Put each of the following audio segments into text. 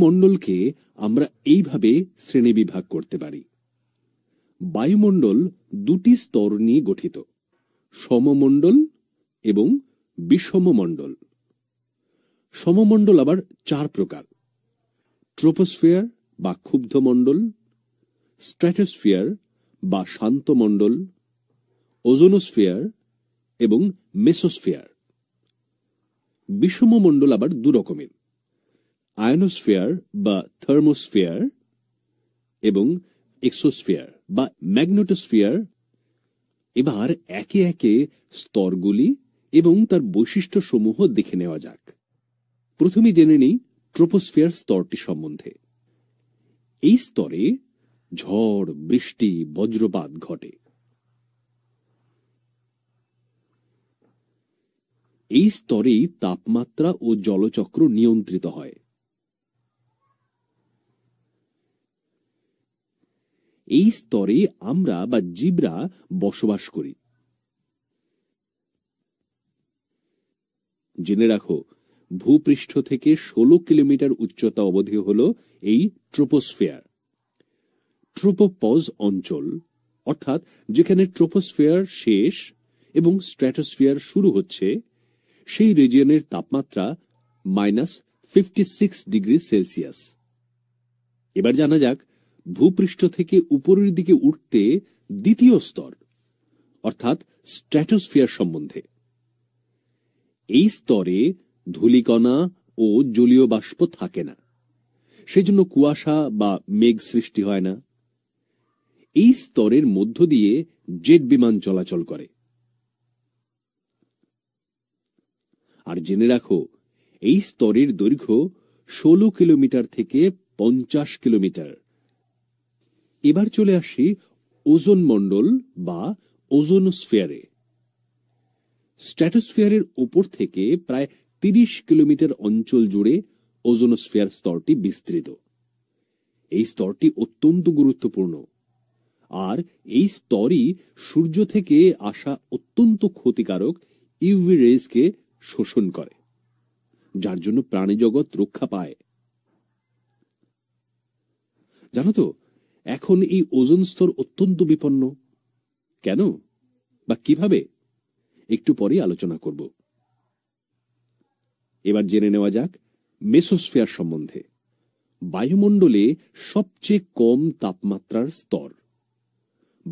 বায়ুমণ্ডলকে আমরা এইভাবে শ্রেণীবিভাগ করতে পারি বায়ুমণ্ডল দুটি স্তর নিয়ে গঠিত সমমণ্ডল এবং বিষমমণ্ডল সমমণ্ডল আবার চার প্রকার ট্রোপোস্ফিয়ার বা ক্ষুব্ধমণ্ডল স্ট্র্যাটোস্ফিয়ার বা শান্ত মণ্ডল ওজোনোস্ফিয়ার এবং মেসোস্ফিয়ার বিষমমণ্ডল আবার দুরকমের আয়নোস্ফিয়ার বা থার্মোস্ফিয়ার এবং এক্সোস্ফিয়ার বা ম্যাগনেটোস্ফিয়ার এবার একে একে স্তরগুলি এবং তার বৈশিষ্ট্য সমূহ দেখে নেওয়া যাক প্রথমে জেনে নিই ট্রোপোস্ফিয়ার স্তরটি সম্বন্ধে এই স্তরে ঝড় বৃষ্টি বজ্রপাত ঘটে এই স্তরেই তাপমাত্রা ও জলচক্র নিয়ন্ত্রিত হয় এই স্তরে আমরা বা জীবরা বসবাস করি জেনে রাখো ভূপৃষ্ঠ থেকে ষোলো কিলোমিটার উচ্চতা অবধি হল এই ট্রোপোস্ফিয়ার ট্রোপোপজ অঞ্চল অর্থাৎ যেখানে ট্রোপোস্ফিয়ার শেষ এবং স্ট্র্যাটোস্ফিয়ার শুরু হচ্ছে সেই রিজিয়নের তাপমাত্রা minus fifty six degree Celsius এবার জানা যাক ভূপৃষ্ঠ থেকে উপরের দিকে উঠতে দ্বিতীয় স্তর অর্থাৎ স্ট্র্যাটোস্ফিয়ার সম্বন্ধে এই স্তরে ধূলিকণা ও জলীয় বাষ্প থাকে না সেজন্য কুয়াশা বা মেঘ সৃষ্টি হয় না এই স্তরের মধ্য দিয়ে জেট বিমান চলাচল করে আর জেনে রাখো এই স্তরের দৈর্ঘ্য ষোলো কিলোমিটার থেকে পঞ্চাশ কিলোমিটার এবার চলে আসি ওজন মণ্ডল বা ওজোনোস্ফিয়ারে স্ট্র্যাটোস্ফিয়ারের উপর থেকে প্রায় তিরিশ কিলোমিটার অঞ্চল জুড়ে ওজোনোস্ফিয়ার স্তরটি বিস্তৃত এই স্তরটি অত্যন্ত গুরুত্বপূর্ণ আর এই স্তরই সূর্য থেকে আসা অত্যন্ত ক্ষতিকারক ইউভি রেজকে শোষণ করে যার জন্য প্রাণীজগৎ রক্ষা পায় জানো তো এখন এই ওজন স্তর অত্যন্ত বিপন্ন কেন বা কিভাবে একটু পরে আলোচনা করব এবার জেনে নেওয়া যাক মেসোস্ফিয়ার সম্বন্ধে বায়ুমণ্ডলে সবচেয়ে কম তাপমাত্রার স্তর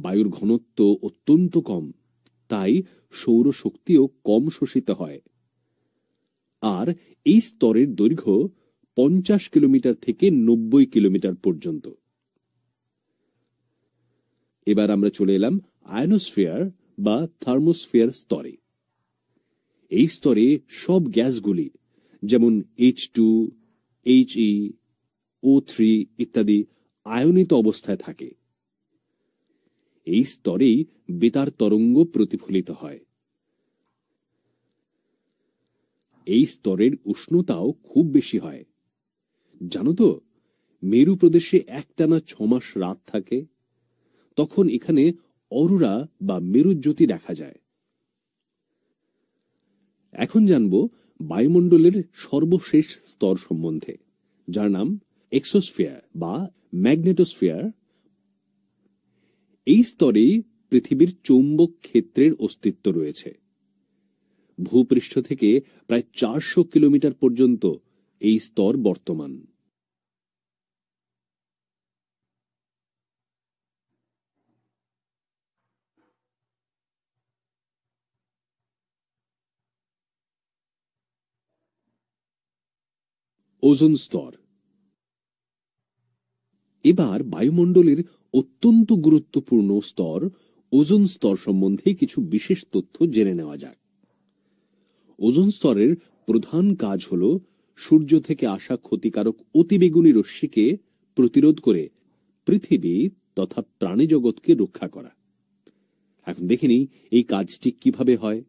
বায়ুর ঘনত্ব অত্যন্ত কম তাই সৌরশক্তিও কম শোষিত হয় আর এই স্তরের দৈর্ঘ্য পঞ্চাশ কিলোমিটার থেকে নব্বই কিলোমিটার পর্যন্ত এবার আমরা চলে এলাম আয়নোস্ফিয়ার বা থার্মোস্ফিয়ার স্তরে এই স্তরে সব গ্যাসগুলি যেমন H two H E O three ইত্যাদি আয়নিত অবস্থায় থাকে এই স্তরেই বেতার তরঙ্গ প্রতিফলিত হয় এই স্তরের উষ্ণতাও খুব বেশি হয় জানো তো মেরু প্রদেশে একটানা ছমাস রাত থাকে তখন এখানে অরুরা বা মেরুজ্যোতি দেখা যায় এখন জানব বায়ুমণ্ডলের সর্বশেষ স্তর সম্বন্ধে যার নাম এক্সোস্ফিয়ার বা ম্যাগনেটোস্ফিয়ার এই স্তরেই পৃথিবীর চৌম্বক ক্ষেত্রের অস্তিত্ব রয়েছে ভূপৃষ্ঠ থেকে প্রায় চারশো কিলোমিটার পর্যন্ত এই স্তর বর্তমান ওজোন স্তর এবার বায়ুমণ্ডলের অত্যন্ত গুরুত্বপূর্ণ স্তর ওজোন স্তর সম্বন্ধে কিছু বিশেষ তথ্য জেনে নেওয়া যাক ওজোন স্তরের প্রধান কাজ হল সূর্য থেকে আসা ক্ষতিকারক অতিবেগুনি রশ্মিকে প্রতিরোধ করে পৃথিবী তথা প্রাণীজগৎকে রক্ষা করা এখন দেখে এই কাজটি কিভাবে হয়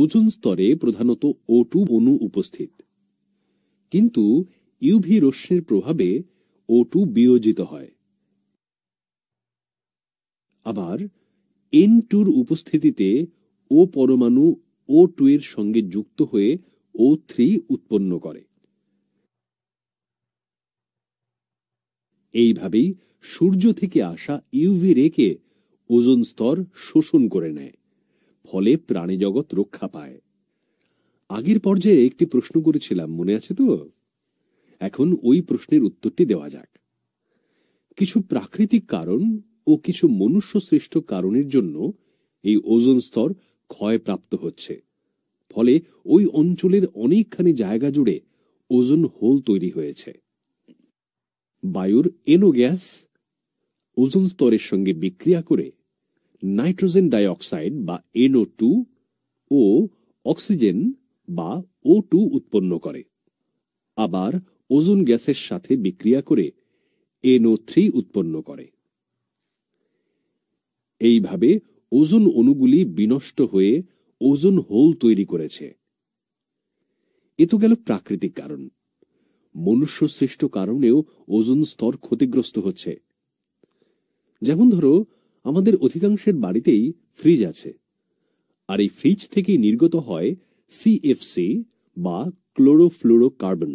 ওজোন স্তরে প্রধানত ওটু অণু উপস্থিত কিন্তু ইউভি রশ্মির প্রভাবে ও টু বিয়োজিত হয় আবার এন টুর উপস্থিতিতে ও পরমাণু ও টু এর সঙ্গে যুক্ত হয়ে ও থ্রি উৎপন্ন করে এইভাবেই সূর্য থেকে আসা ইউভি রেকে ওজোন স্তর শোষণ করে নেয় ফলে প্রাণীজগৎ রক্ষা পায় আগের পর্যায়ে একটি প্রশ্ন করেছিলাম মনে আছে তো এখন ওই প্রশ্নের উত্তরটি দেওয়া যাক কিছু প্রাকৃতিক কারণ ও কিছু মনুষ্য সৃষ্ট কারণের জন্য এই ওজন স্তর ক্ষয়প্রাপ্ত হচ্ছে ফলে ওই অঞ্চলের অনেকখানি জায়গা জুড়ে ওজন হোল তৈরি হয়েছে বায়ুর এনো গ্যাস ওজন স্তরের সঙ্গে বিক্রিয়া করে নাইট্রোজেন ডাইঅক্সাইড বা এনো টু ও অক্সিজেন বা ও টু উৎপন্ন করে আবার ওজোন গ্যাসের সাথে বিক্রিয়া করে এনও থ্রি উৎপন্ন করে এইভাবে ওজোন অণুগুলি বিনষ্ট হয়ে ওজোন হোল তৈরি করেছে এ তো গেল প্রাকৃতিক কারণ মনুষ্য সৃষ্ট কারণেও ওজোন স্তর ক্ষতিগ্রস্ত হচ্ছে যেমন ধরো আমাদের অধিকাংশের বাড়িতেই ফ্রিজ আছে আর এই ফ্রিজ থেকে নির্গত হয় সিএফসি বা ক্লোরোফ্লোরোকার্বন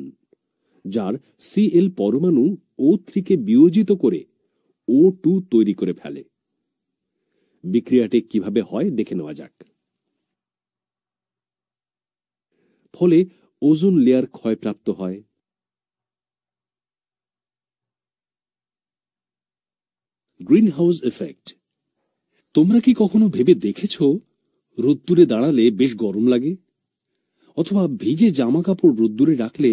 যার সিএল পরমাণু ও থ্রিকে বিয়োজিত করে ও টু তৈরি করে ফেলে বিক্রিয়াটি কিভাবে হয় দেখে নেওয়া যাক ফলে ওজোন লেয়ার ক্ষয়প্রাপ্ত হয় গ্রিনহাউস এফেক্ট তোমরা কি কখনো ভেবে দেখেছ রোদ্দুরে দাঁড়ালে বেশ গরম লাগে অথবা ভিজে জামা কাপড় রোদ্দুরে রাখলে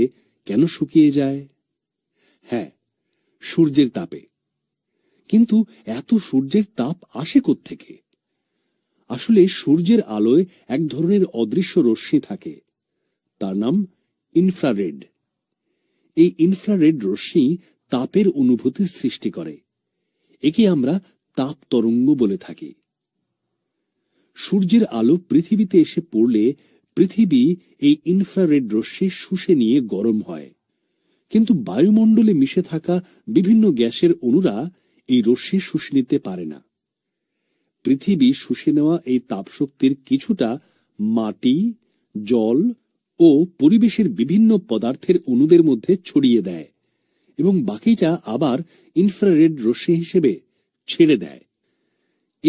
কেন শুকিয়ে যায় হ্যাঁ সূর্যের তাপে কিন্তু এত সূর্যের তাপ আসে থেকে। আসলে সূর্যের আলোয় এক ধরনের অদৃশ্য রশ্মি থাকে তার নাম ইনফ্রারেড এই ইনফ্রারেড রশ্মি তাপের অনুভূতি সৃষ্টি করে একে আমরা তাপ তরঙ্গ বলে থাকি সূর্যের আলো পৃথিবীতে এসে পড়লে পৃথিবী এই ইনফ্রারেড রশ্মি শুষে নিয়ে গরম হয় কিন্তু বায়ুমণ্ডলে মিশে থাকা বিভিন্ন গ্যাসের অণুরা এই রশ্মি শুষে নিতে পারে না পৃথিবী শুষে নেওয়া এই তাপশক্তির কিছুটা মাটি জল ও পরিবেশের বিভিন্ন পদার্থের অণুদের মধ্যে ছড়িয়ে দেয় এবং বাকিটা আবার ইনফ্রারেড রশ্মি হিসেবে ছেড়ে দেয়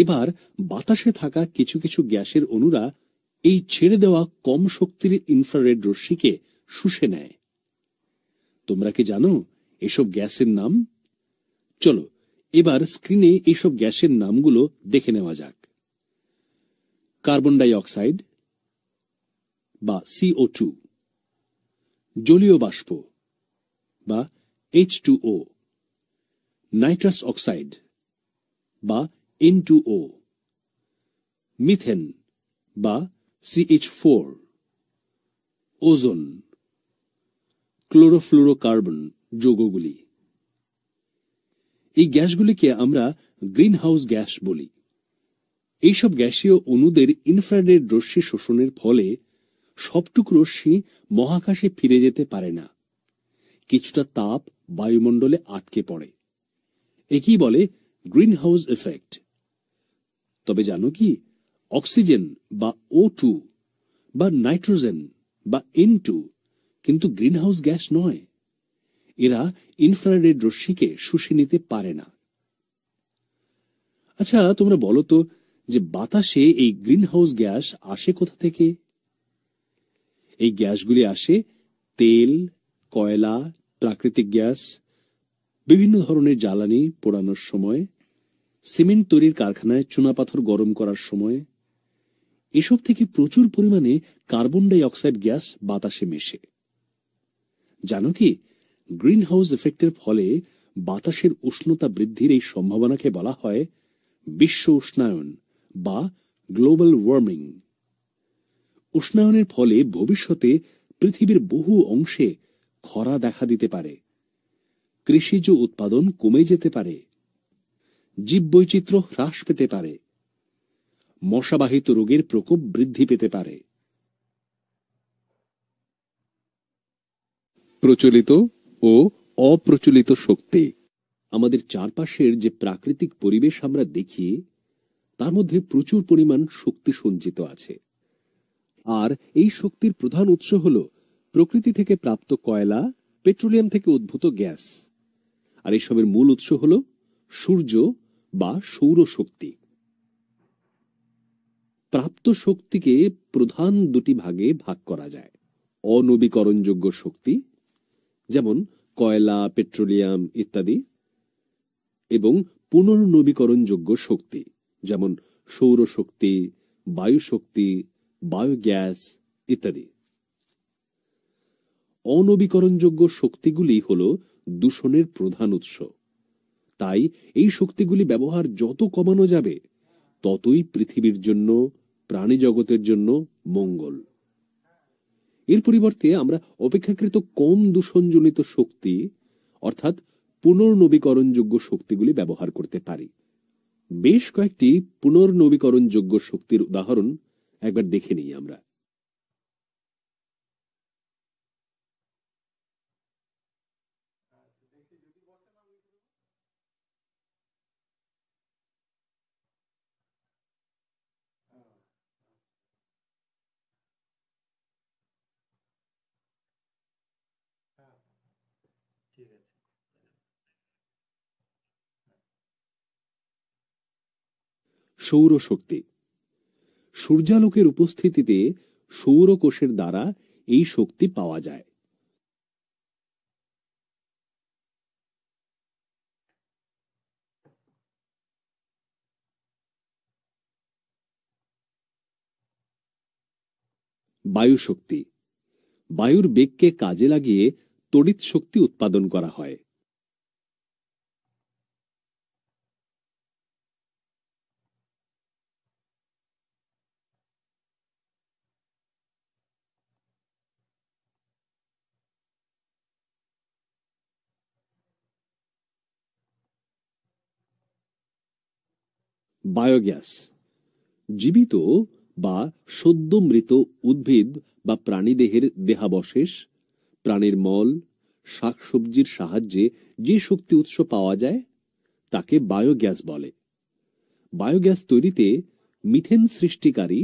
এবার বাতাসে থাকা কিছু কিছু গ্যাসের অণুরা এই ছেড়ে দেওয়া কম শক্তির ইনফ্রারেড রশ্মিকে শুষে নেয় তোমরা কি জানো এসব গ্যাসের নাম চলো এবার স্ক্রিনে এইসব গ্যাসের নামগুলো দেখে নেওয়া যাক কার্বন ডাই অক্সাইড বা সিও টু জলীয় বাষ্প বা H two O nitrous oxide বা এন টু ও মিথেন বা ফোর ওজোন ক্লোরোফ্লোরোকার্বন যৌগগুলি এই গ্যাসগুলিকে আমরা গ্রিনহাউস গ্যাস বলি এইসব গ্যাসীয় অণুদের ইনফ্রারেড রশ্মি শোষণের ফলে সবটুকু রশ্মি মহাকাশে ফিরে যেতে পারে না কিছুটা তাপ বায়ুমণ্ডলে আটকে পড়ে একেই বলে গ্রিনহাউস এফেক্ট তবে জানো কি অক্সিজেন বা ও টু বা নাইট্রোজেন বা এন টু কিন্তু গ্রিনহাউস গ্যাস নয় এরা ইনফ্রারেড রশ্মিকে শুষে নিতে পারে না আচ্ছা তোমরা বলো তো যে বাতাসে এই গ্রিনহাউস গ্যাস আসে কোথা থেকে এই গ্যাসগুলি আসে তেল কয়লা প্রাকৃতিক গ্যাস বিভিন্ন ধরনের জ্বালানি পোড়ানোর সময় সিমেন্ট তৈরির কারখানায় চুনাপাথর গরম করার সময় এসব থেকে প্রচুর পরিমাণে কার্বন ডাই অক্সাইড গ্যাস বাতাসে মেশে জানো কি গ্রিন হাউস এফেক্টের ফলে বাতাসের উষ্ণতা বৃদ্ধির এই সম্ভাবনাকে বলা হয় বিশ্ব উষ্ণায়ন বা গ্লোবাল ওয়ার্মিং উষ্ণায়নের ফলে ভবিষ্যতে পৃথিবীর বহু অংশে খরা দেখা দিতে পারে কৃষিজ উৎপাদন কমে যেতে পারে জীববৈচিত্র্য হ্রাস পেতে পারে মশাবাহিত রোগের প্রকোপ বৃদ্ধি পেতে পারে প্রচলিত ও অপ্রচলিত শক্তি আমাদের চারপাশের যে প্রাকৃতিক পরিবেশ আমরা দেখি তার মধ্যে প্রচুর পরিমাণ শক্তি সঞ্চিত আছে আর এই শক্তির প্রধান উৎস হল প্রকৃতি থেকে প্রাপ্ত কয়লা পেট্রোলিয়াম থেকে উদ্ভূত গ্যাস আর এসবের মূল উৎস হল সূর্য বা সৌরশক্তি প্রাপ্ত শক্তিকে প্রধান দুটি ভাগে ভাগ করা যায় অনবীকরণযোগ্য শক্তি যেমন কয়লা পেট্রোলিয়াম ইত্যাদি এবং পুনর্নবীকরণযোগ্য শক্তি যেমন সৌরশক্তি বায়ুশক্তি বায়োগ্যাস ইত্যাদি অনবীকরণযোগ্য শক্তিগুলি হল দূষণের প্রধান উৎস তাই এই শক্তিগুলি ব্যবহার যত কমানো যাবে ততই পৃথিবীর জন্য প্রাণী জগতের জন্য মঙ্গল এর পরিবর্তে আমরা অপেক্ষাকৃত কম দূষণজনিত শক্তি অর্থাৎ পুনর্নবীকরণযোগ্য শক্তিগুলি ব্যবহার করতে পারি বেশ কয়েকটি পুনর্নবীকরণযোগ্য শক্তির উদাহরণ একবার দেখে নিই আমরা সৌরশক্তি সূর্যালোকের উপস্থিতিতে সৌরকোষের দ্বারা এই শক্তি পাওয়া যায় বায়ু শক্তি বায়ুর বেগকে কাজে লাগিয়ে তড়িৎ শক্তি উৎপাদন করা হয় বায়োগ্যাস জীবিত বা সদ্য মৃত উদ্ভিদ বা প্রাণীদেহের দেহাবশেষ প্রাণীর মল শাকসবজির সাহায্যে যে শক্তি উৎস পাওয়া যায় তাকে বায়োগ্যাস বলে বায়োগ্যাস তৈরিতে মিথেন সৃষ্টিকারী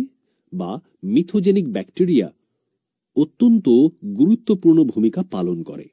বা মিথোজেনিক ব্যাকটেরিয়া অত্যন্ত গুরুত্বপূর্ণ ভূমিকা পালন করে